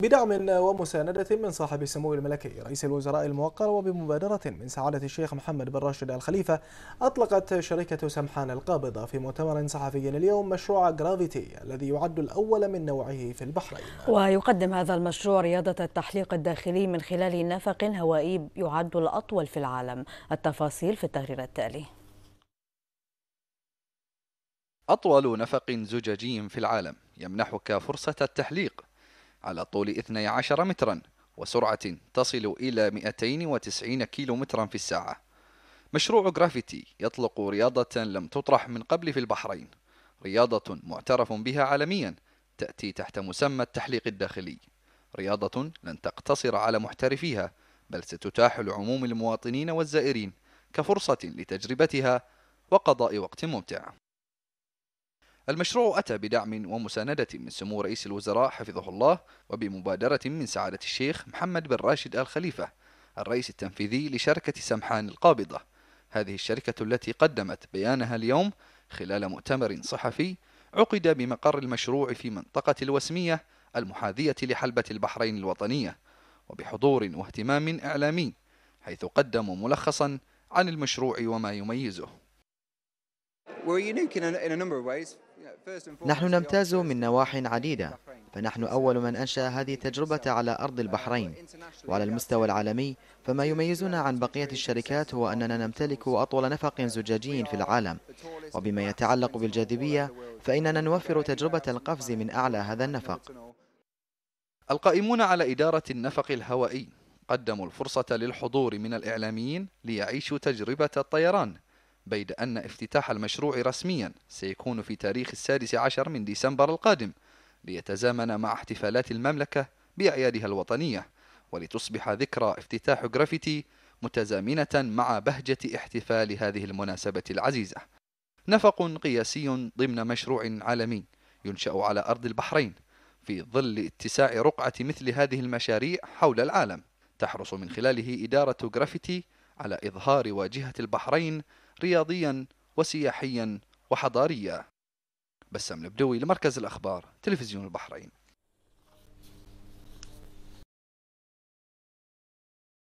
بدعم ومساندة من صاحب السمو الملكي رئيس الوزراء الموقر وبمبادرة من سعادة الشيخ محمد بن راشد الخليفة أطلقت شركة سمحان القابضة في مؤتمر صحفي اليوم مشروع جرافيتي الذي يعد الأول من نوعه في البحرين ويقدم هذا المشروع رياضة التحليق الداخلي من خلال نفق هوائي يعد الأطول في العالم التفاصيل في التقرير التالي أطول نفق زجاجي في العالم يمنحك فرصة التحليق على طول 12 مترا وسرعة تصل إلى 290 كيلو مترا في الساعة مشروع جرافيتي يطلق رياضة لم تطرح من قبل في البحرين رياضة معترف بها عالميا تأتي تحت مسمى التحليق الداخلي رياضة لن تقتصر على محترفيها بل ستتاح لعموم المواطنين والزائرين كفرصة لتجربتها وقضاء وقت ممتع المشروع أتى بدعم ومساندة من سمو رئيس الوزراء حفظه الله وبمبادرة من سعادة الشيخ محمد بن راشد الخليفة الرئيس التنفيذي لشركة سمحان القابضة هذه الشركة التي قدمت بيانها اليوم خلال مؤتمر صحفي عقد بمقر المشروع في منطقة الوسمية المحاذية لحلبة البحرين الوطنية وبحضور واهتمام إعلامي حيث قدموا ملخصا عن المشروع وما يميزه. We're unique in a, in a number of ways. نحن نمتاز من نواح عديدة فنحن أول من أنشأ هذه التجربة على أرض البحرين وعلى المستوى العالمي فما يميزنا عن بقية الشركات هو أننا نمتلك أطول نفق زجاجي في العالم وبما يتعلق بالجاذبية فإننا نوفر تجربة القفز من أعلى هذا النفق القائمون على إدارة النفق الهوائي قدموا الفرصة للحضور من الإعلاميين ليعيشوا تجربة الطيران بيد أن افتتاح المشروع رسميا سيكون في تاريخ السادس عشر من ديسمبر القادم ليتزامن مع احتفالات المملكة بأعيادها الوطنية ولتصبح ذكرى افتتاح جرافيتي متزامنة مع بهجة احتفال هذه المناسبة العزيزة نفق قياسي ضمن مشروع عالمي ينشأ على أرض البحرين في ظل اتساع رقعة مثل هذه المشاريع حول العالم تحرص من خلاله إدارة جرافيتي على إظهار واجهة البحرين رياضيا وسياحيا وحضاريا بسام البدوي لمركز الأخبار تلفزيون البحرين